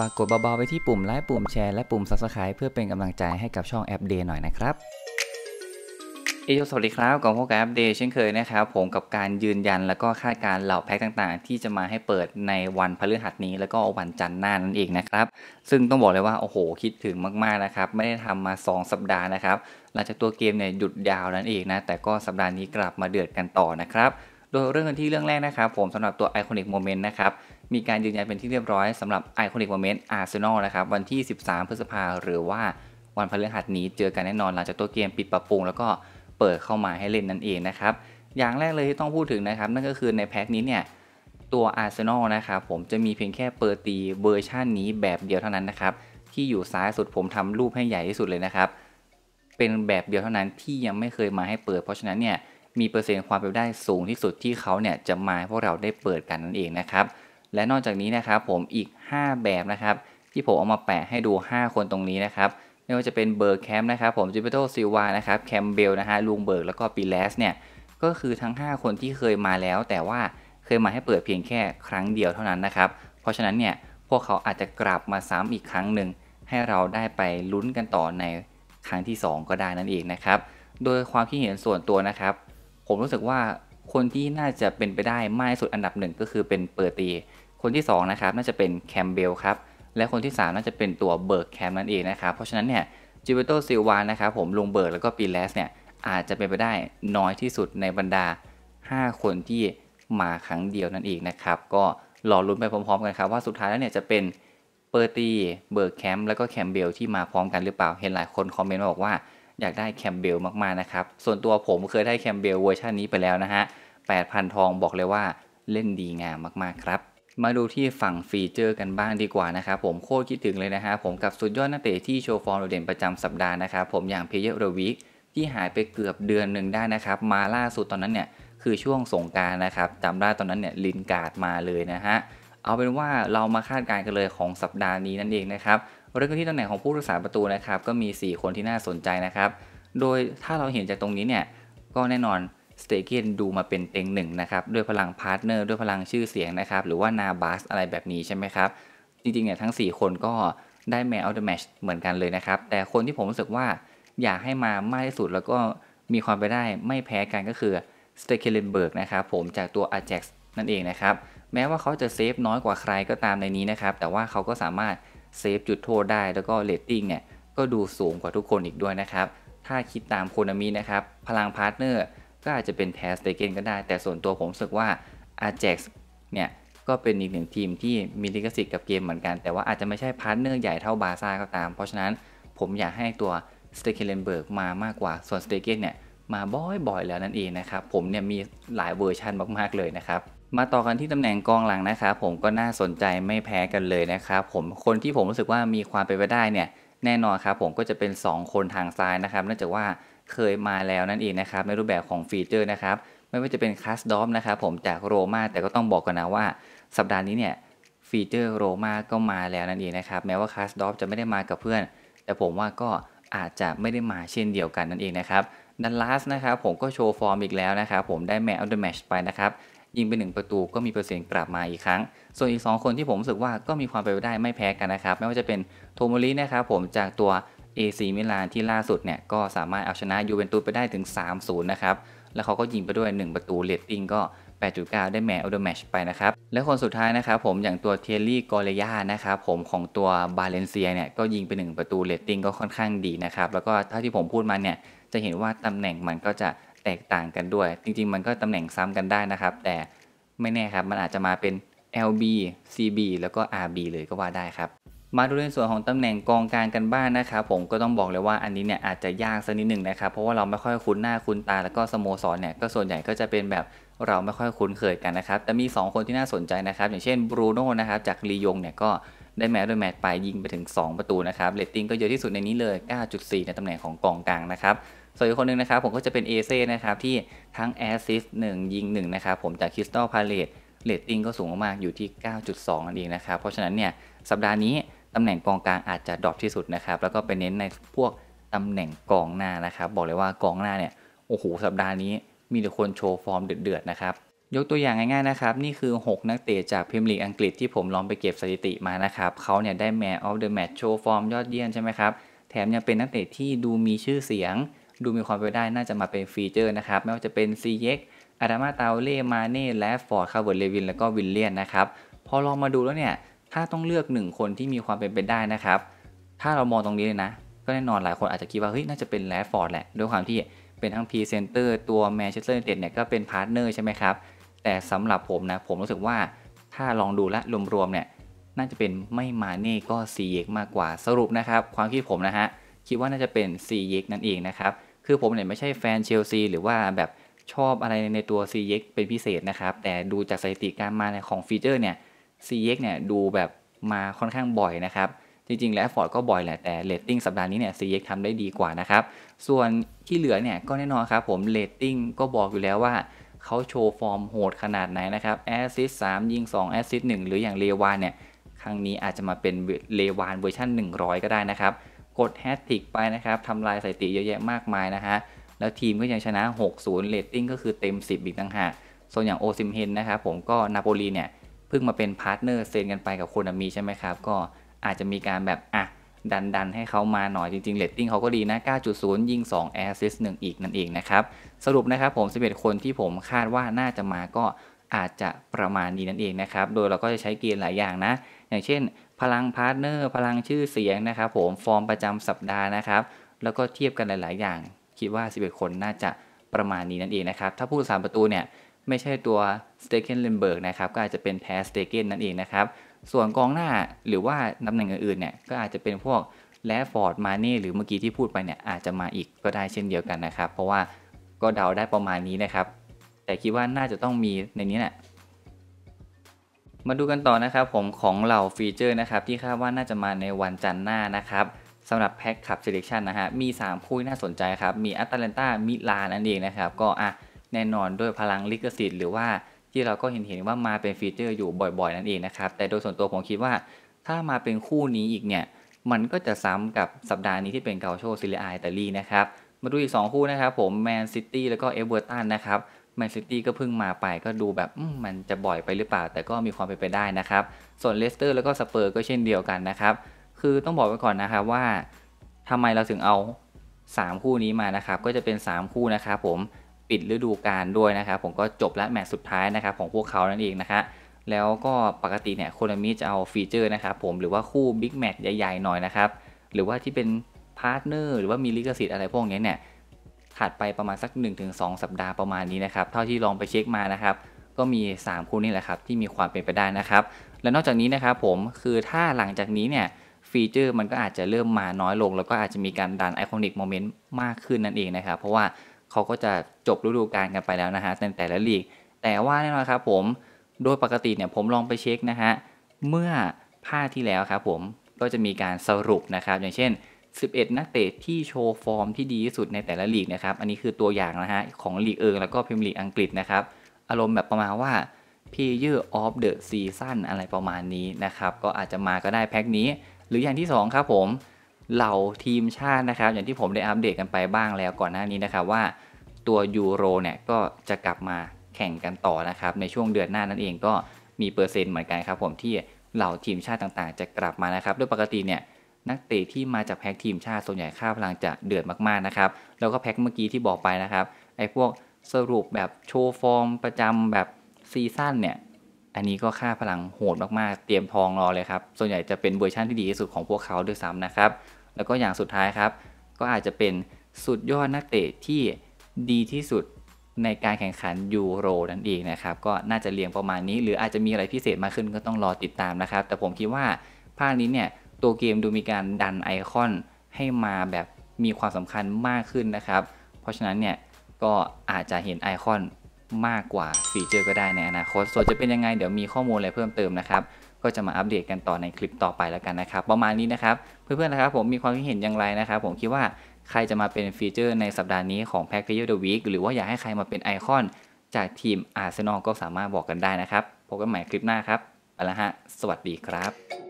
ฝากกดเบาๆไปที่ปุ่มไลค์ปุ่มแชร์และปุ่ม Subscribe เพื่อเป็นกำลังใจให้กับช่องแอปเดย์หน่อยนะครับ เอโยสวัสดีครับกับพวกแอปเดย์เช่นเคยนะครับ ผมกับการยืนยันแล้วก็คาดการเหล่าแพ็คต่างๆ ที่จะมาให้เปิดในวันพฤหัสนี้ แล้วก็วันจันทร์หน้านั่นเองนะครับ ซึ่งต้องบอกเลยว่า โอ้โห คิดถึงมากๆนะครับไม่ได้ทำมา 2 สัปดาห์นะครับหลังจากตัวเกมเนี่ยหยุดยาวนั่นเองนะแต่ก็สัปดาห์นี้กลับมาเดือดกันต่อนะครับ โดยเรื่องที่เรื่องแรกนะครับผมสำหรับตัว Iconic Moment นะครับมีการยืนยันเป็นที่เรียบร้อยสำหรับไอคอนิกโมเมนต์อาร์เซนอลนะครับวันที่ 13พฤษภาหรือว่าวันพฤหัสนี้เจอกันแน่นอน หลังจากตัวเกมปิดปรับปรุง แล้วก็เปิดเข้ามาให้เล่นนั่นเองนะครับอย่างแรกเลยที่ต้องพูดถึงนะครับ นั่นก็คือในแพ็คนี้เนี่ย ตัวอาร์เซนอลนะครับผมจะมีเพียงแค่เปิดตีเวอร์ชันนี้แบบเดียวเท่านั้นนะครับ ที่อยู่ซ้ายสุดผมทำรูปให้ใหญ่ที่สุดเลยนะครับ เป็นแบบเดียวเท่านั้นที่ยังไม่เคยมาให้เปิด เพราะฉะนั้นเนี่ยมีเปอร์เซ็นต์ความเป็นได้สูงที่สุดที่เขาเนี่ยจะมาให้พวกเราได้เปิดกันนั่นเองนะครับและนอกจากนี้นะครับผมอีก 5 แบบนะครับ ที่ผมเอามาแปะให้ดู 5 คนตรงนี้นะครับ ไม่ว่าจะเป็นเบอร์แคมป์ นะครับผมจิเปโตซิวานะครับแคมเบลนะฮะลุงเบิร์ก แล้วก็ปีเลสเนี่ยก็คือทั้ง 5 คนที่เคยมาแล้วแต่ว่าเคยมาให้เปิดเพียงแค่ครั้งเดียวเท่านั้นนะครับ เพราะฉะนั้นเนี่ยพวกเขาอาจจะกลับมาซ้ำอีกครั้งหนึ่ง ให้เราได้ไปลุ้นกันต่อในครั้งที่ 2 ก็ได้นั่นเองนะครับโดยความคิดเห็นส่วนตัวนะครับผมรู้สึกว่าคนที่น่าจะเป็นไปได้มากที่สุดอันดับหนึ่งก็คือเป็นเปิดตีคนที่ 2นะครับน่าจะเป็นแคมเบลครับและคนที่ 3น่าจะเป็นตัวเบิร์กแคมนั่นเองนะครับเพราะฉะนั้นเนี่ยจิเบโตซิลวานนะครับผมลงเบิร์กแล้วก็ปีเลสเนี่ยอาจจะเป็นไปได้น้อยที่สุดในบรรดา 5 คนที่มาครั้งเดียวนั่นเองนะครับก็รอลุ้นไปพร้อมๆกันครับ ว่าสุดท้ายแล้วเนี่ยจะเป็นเปอร์ตีเบิร์กแคมแล้วก็แคมเบลที่มาพร้อมกันหรือเปล่าเห็นหลายคนคอมเมนต์มาบอกว่าอยากได้แคมเบลมากๆนะครับส่วนตัวผมเคยได้แคมเบลเวอร์ชันนี้ไปแล้วนะฮะ8,000 ทองบอกเลยว่าเล่นดีงามมากๆครับมาดูที่ฝั่งฟีเจอร์กันบ้างดีกว่านะครับผมโคตรคิดถึงเลยนะฮะผมกับสุดยอดนักเตะที่โชว์ฟอร์มโดดเด่นประจำสัปดาห์นะครับผมอย่างเพเยอร์โรวิกที่หายไปเกือบเดือนหนึ่งได้นะครับมาล่าสุดตอนนั้นเนี่ยคือช่วงสงการนะครับจำได้ตอนนั้นเนี่ยลินการ์ดมาเลยนะฮะเอาเป็นว่าเรามาคาดการณ์กันเลยของสัปดาห์นี้นั่นเองนะครับเรื่องที่ตำแหน่งของผู้รักษาประตูนะครับก็มี 4 คนที่น่าสนใจนะครับโดยถ้าเราเห็นจากตรงนี้เนี่ยก็แน่นอนสเตเกนดูมาเป็นเต็งหนึ่งนะครับ ด้วยพลังพาร์ทเนอร์ด้วยพลังชื่อเสียงนะครับ หรือว่านาบัสอะไรแบบนี้ใช่ไหมครับ จริงๆเนี่ยทั้ง 4 คนก็ได้แมวออฟเดอะแมชเหมือนกันเลยนะครับ แต่คนที่ผมรู้สึกว่าอยากให้มามากที่สุด แล้วก็มีความไปได้ไม่แพ้กันก็คือสเตเกนเบิร์กนะครับผมจากตัวอา็กซ์นั่นเองนะครับ แม้ว่าเขาจะเซฟน้อยกว่าใครก็ตามในนี้นะครับแต่ว่าเขาก็สามารถเซฟจุดโทษได้แล้วก็เลตติ้งเนี่ยก็ดูสูงกว่าทุกคนอีกด้วยนะครับถ้าคิดตามโคนามินะครับพลังพาร์ทเนอร์ก็อาจจะเป็นแทสเตเกนก็ได้ แต่ส่วนตัวผมรู้สึกว่า Ajax เนี่ยก็เป็นอีกหนึ่งทีมที่มีลิขสิทธิ์กับเกมเหมือนกันแต่ว่าอาจจะไม่ใช่พาร์ทเนอร์ใหญ่เท่าบาซ่าก็ตาม เพราะฉะนั้นผมอยากให้ตัวสเตเกเลนเบิร์กมามากกว่า ส่วนสเตเกนเนี่ยมาบ่อยๆ แล้วนั่นเองนะครับ ผมเนี่ยมีหลายเวอร์ชันมากๆเลยนะครับ มาต่อกันที่ตำแหน่งกองหลังนะครับ ผมก็น่าสนใจไม่แพ้กันเลยนะครับผมคนที่ผมรู้สึกว่ามีความเป็นไปได้เนี่ยแน่นอนครับผมก็จะเป็น 2 คนทางซ้ายนะครับเนื่องจากว่าเคยมาแล้วนั่นเองนะครับในรูปแบบของฟีเจอร์นะครับไม่ว่าจะเป็นคัสดอมนะครับผมจากโรมาแต่ก็ต้องบอกก่อนนะว่า สัปดาห์นี้เนี่ยฟีเจอร์โรมาก็มาแล้วนั่นเองนะครับแม้ว่าคัสดอมจะไม่ได้มากับเพื่อน แต่ผมว่าก็อาจจะไม่ได้มาเช่นเดียวกันนั่นเองนะครับดันลาสนะครับผมก็โชว์ฟอร์มอีกแล้วนะครับผมได้แมตช์ออเดอร์แมชไปนะครับยิงไปหนึ่งประตูก็มีเปอร์เซ็นต์กลับมาอีกครั้ง ส่วนอีก 2 คนที่ผมรู้สึกว่าก็มีความเป็นไปได้ไม่แพ้กันนะครับไม่ว่าจะเป็นโทมอรินะครับผมจากตัว AC มิลานที่ล่าสุดเนี่ยก็สามารถเอาชนะยูเวนตุสไปได้ถึง 3-0 นะครับ แล้วเขาก็ยิงไปด้วย 1 ประตูเลตติ้งก็ 8.9 ได้แมตชอเดอร์แมชไปนะครับ และคนสุดท้ายนะครับ ผมอย่างตัวเทลลี่กอเลียนะครับ ผมของตัวบาเลนเซียเนี่ยก็ยิงไป 1 ประตูเลตติ้งก็ค่อนข้างดีนะครับ แล้วก็ถ้าที่ผมพูดมาเนี่ย จะเห็นว่าตำแหน่งมันก็จะแตกต่างกันด้วย จริงๆ มันก็ตำแหน่งซ้ำกันได้นะครับแต่ไม่แน่ครับมันอาจจะมาเป็น LB CB แล้วก็ RB เลยก็ว่าได้ครับมาดูในส่วนของตำแหน่งกองกลางกันบ้างนนะครับผมก็ต้องบอกเลยว่าอันนี้เนี่ยอาจจะยากสักนิดหนึ่งนะครับเพราะว่าเราไม่ค่อยคุ้นหน้าคุ้นตาแล้วก็สโมสรเนี่ยก็ส่วนใหญ่ก็จะเป็นแบบเราไม่ค่อยคุ้นเคยกันนะครับ แต่มี 2 คนที่น่าสนใจนะครับ อย่างเช่นบรูโน่นะครับจากลียงเนี่ยก็ได้แมตช์ด้วยแมตช์ไปยิงไปถึง 2 ประตูนะครับเรตติ้งก็เยอะที่สุดในนี้เลย 9.4 ในตำแหน่งของกองกลางนะครับส่วนอีกคนหนึ่งนะครับผมก็จะเป็นเอเซ่นะครับที่ทั้งแอสซิสต์หนึ่งยิงหนึ่งนะครับผมจากคริสตัลพาเลตเรตติ้งก็สูงมากอยู่ที่ 9.2นั่นเองนะครับเพราะฉะนั้นเนี่ยสัปดาห์นี้ตำแหน่งกองกลางอาจจะดรอปที่สุดนะครับ แล้วก็ไปเน้นในพวก ตำแหน่งกองหน้านะครับ บอกเลยว่ากองหน้าเนี่ย โอ้โห สัปดาห์นี้มีแต่คนโชว์ฟอร์มเดือดๆนะครับ ยกตัวอย่างง่ายๆนะครับ นี่คือ 6 นักเตะจากพรีเมียร์ลีกอังกฤษที่ผมลองไปเก็บสถิติมานะครับเขาเนี่ยได้แมนออฟเดอะแมตช์โชว์ฟอร์มยอดเยี่ยมใช่ไหมครับแถมยังเป็นนักเตะที่ดูมีชื่อเสียง ดูมีความเป็นไปได้น่าจะมาเป็นฟีเจอร์นะครับไม่ว่าจะเป็นซีเย็กอาดามาตาเล่มาเน่และฟอร์ดคาร์เวิร์ดเลวินแล้วก็วิลเลียนนะครับพอลองมาดูแล้วเนี่ยถ้าต้องเลือกหนึ่งคนที่มีความเป็นไปได้นะครับ ถ้าเรามองตรงนี้เลยนะ ก็แน่นอนหลายคนอาจจะคิดว่าเฮ้ยน่าจะเป็นแรดฟอร์ดแหละ ด้วยความที่เป็นทั้งพรีเซนเตอร์ ตัวแมนเชสเตอร์เด็ดเนี่ยก็เป็นพาร์ทเนอร์ใช่ไหมครับ แต่สำหรับผมนะผมรู้สึกว่าถ้าลองดูและรวมๆเนี่ยน่าจะเป็นไม่มาเน่ก็ซีเอ็กมากกว่าสรุปนะครับ ความคิดผมนะฮะ คิดว่าน่าจะเป็นซีเอ็กนั่นเองนะครับคือผมเนี่ยไม่ใช่แฟนเชลซีหรือว่าแบบชอบอะไรในตัวซีเ็กเป็นพิเศษนะครับแต่ดูจากสถิติการมาในของฟีเจอร์เนี่ย CX เนี่ยดูแบบมาค่อนข้างบ่อยนะครับ จริงๆแล้วฟอร์ดก็บ่อยแหละแต่เลตติ้งสัปดาห์นี้เนี่ย CX ทำได้ดีกว่านะครับ ส่วนที่เหลือเนี่ย ก็แน่นอนครับผมเลตติ้งก็บอกอยู่แล้วว่าเขาโชว์ฟอร์มโหดขนาดไหนนะครับแอสซิสสามยิง2แอสซิสหนึ่งหรืออย่างเลวานเนี่ย ครั้งนี้อาจจะมาเป็นเลวานเวอร์ชัน100 ก็ได้นะครับ กดแฮตติกไปนะครับทำลายสถิติเยอะแยะมากมายนะฮะแล้วทีมก็ยังชนะ 60เลตติ้งก็คือเต็ม 10 อีกต่างหากส่วนอย่างโอซิมเฮนนะครับผมก็นาโปลีเนี่ยเพิ่งมาเป็นพาร์ทเนอร์เซ็นกันไปกับคนมีใช่ไหมครับ ก็อาจจะมีการแบบอ่ะดันดันให้เขามาหน่อยจริงๆเลตติ้งเขาก็ดีนะ 9.0 ยิง2แอสซิสต์1อีกนั่นเองนะครับ สรุปนะครับผม 11 คนที่ผมคาดว่าน่าจะมาก็อาจจะประมาณนี้นั่นเองนะครับ โดยเราก็จะใช้เกณฑ์หลายอย่างนะ อย่างเช่น พลังพาร์ทเนอร์พลังชื่อเสียงนะครับผมฟอร์มประจำสัปดาห์นะครับแล้วก็เทียบกันหลายๆอย่าง คิดว่า 11 คนน่าจะประมาณนี้นั่นเองนะครับถ้าพูดสามประตูเนี่ยไม่ใช่ตัวสเตเกนเลนเบิร์กนะครับ ก็อาจจะเป็นแพสสเตเกนนั่นเองนะครับ ส่วนกองหน้าหรือว่าตำแหน่งอื่นๆเนี่ยก็อาจจะเป็นพวกและฟอร์ดมาเน่หรือเมื่อกี้ ที่พูดไปเนี่ย อาจจะมาอีกก็ได้เช่นเดียวกันนะครับ เพราะว่าก็เดาได้ประมาณนี้นะครับ แต่คิดว่าน่าจะต้องมีในนี้แหละมาดูกันต่อนะครับผมของเหล่าฟีเจอร์ นะครับ ที่คาดว่าน่าจะมาในวันจันทร์หน้านะครับสำหรับแพ็คขับเซเลคชันนะฮะมี3คู่น่าสนใจครับมีแอตแลนตามิลานนั่นเองนะครับก็อ่ะแน่นอนด้วยพลังลิขสิทธิ์หรือว่าที่เราก็เห็นเห็นว่ามาเป็นฟีเจอร์อยู่บ่อยๆนั่นเองนะครับ แต่โดยส่วนตัวผมคิดว่า ถ้ามาเป็นคู่นี้อีกเนี่ย มันก็จะซ้ำกับสัปดาห์นี้ที่เป็นเกาโชซิลิอาอิตาลีนะครับ มาดูอีก 2 คู่นะครับ ผมแมนซิตี้แล้วก็เอเวอร์ตันนะครับแมนซิตี้ก็เพิ่งมาไปก็ดูแบบมันจะบ่อยไปหรือเปล่าแต่ก็มีความเป็นไปได้นะครับส่วนเลสเตอร์แล้วก็สเปอร์ก็เช่นเดียวกันนะครับคือต้องบอกไว้ก่อนนะครับว่า ทำไมเราถึงเอา 3 คู่นี้มานะครับก็จะเป็น 3 คู่นะครับ ผมปิดฤดูกาลด้วยนะครับ ผมก็จบและแมตช์สุดท้ายนะครับของพวกเขานั่นเองนะครับแล้วก็ปกติเนี่ยโคนมิจะเอาฟีเจอร์นะครับผมหรือว่าคู่บิ๊กแมตช์ใหญ่ๆหน่อยนะครับ หรือว่าที่เป็นพาร์ทเนอร์หรือว่ามีลิขสิทธิ์อะไรพวกนี้เนี่ยถัดไปประมาณสัก 1-2 สัปดาห์ประมาณนี้นะครับ เท่าที่ลองไปเช็คมานะครับ ก็มี 3 คู่นี่แหละครับที่มีความเป็นไปได้นะครับ และนอกจากนี้นะครับผมคือถ้าหลังจากนี้เนี่ยฟีเจอร์มันก็อาจจะเริ่มมาน้อยลงแล้วก็อาจจะมีการดันไอคอนิกโมเมนต์มากขึ้นนั่นเองนะครับเพราะว่าเขาก็จะจบฤดูกาลกันไปแล้วนะฮะในแต่ละลีก แต่ว่าแน่นอนครับผม โดยปกติเนี่ยผมลองไปเช็คนะฮะเมื่อภาคที่แล้วครับผมก็จะมีการสรุปนะครับอย่างเช่น 11 นักเตะที่โชว์ฟอร์มที่ดีที่สุดในแต่ละลีกนะครับ อันนี้คือตัวอย่างนะฮะของลีกเอิงแล้วก็พรีมลีกอังกฤษนะครับอารมณ์แบบประมาณว่า Player of the Season อะไรประมาณนี้นะครับก็อาจจะมาก็ได้แพ็คนี้ หรืออย่างที่2ครับผมเหล่าทีมชาตินะครับ อย่างที่ผมได้อัปเดตกันไปบ้างแล้วก่อนหน้านี้นะครับว่าตัวยูโรเนี่ยก็จะกลับมาแข่งกันต่อนะครับ ในช่วงเดือนหน้านั่นเองก็มีเปอร์เซ็นต์เหมือนกันครับ ผมที่เหล่าทีมชาติต่างๆ จะกลับมานะครับโดยปกติเนี่ย นักเตะที่มาจากแพ็กทีมชาติ ส่วนใหญ่ค่าพลังจะเดือดมากๆนะครับแล้วก็แพ็กเมื่อกี้ที่บอกไปนะครับไอ้พวกสรุปแบบโชว์ฟอร์ม ประจำแบบซีซั่นเนี่ยอันนี้ก็ค่าพลังโหดมากๆ เตรียมทองรอเลยครับส่วนใหญ่จะเป็นเวอร์ชั่นที่ดีที่สุดของพวกเขาด้วยซ้ำนะครับแล้วก็อย่างสุดท้ายครับ ก็อาจจะเป็นสุดยอดนักเตะที่ดีที่สุดในการแข่งขันยูโรนั่นเองนะครับ ก็น่าจะเรียงประมาณนี้ หรืออาจจะมีอะไรพิเศษมาขึ้นก็ต้องรอติดตามนะครับ แต่ผมคิดว่าภาคนี้เนี่ยตัวเกมดูมีการดันไอคอนให้มาแบบมีความสำคัญมากขึ้นนะครับ เพราะฉะนั้นเนี่ย ก็อาจจะเห็นไอคอนมากกว่าฟีเจอร์ก็ได้ในอนาคตส่วนจะเป็นยังไงเดี๋ยวมีข้อมูลอะไรเพิ่มเติมนะครับก็จะมาอัปเดตกันต่อในคลิปต่อไปแล้วกันนะครับ ประมาณนี้นะครับ เพื่อนๆนะครับ ผมมีความคิดเห็นอย่างไรนะครับ ผมคิดว่าใครจะมาเป็นฟีเจอร์ในสัปดาห์นี้ของแพ็กเกจเดอะวีคหรือว่าอยากให้ใครมาเป็นไอคอน จากทีมอาร์เซนอลก็สามารถบอกกันได้นะครับ พบกันใหม่คลิปหน้าครับไปแล้วฮะสวัสดีครับ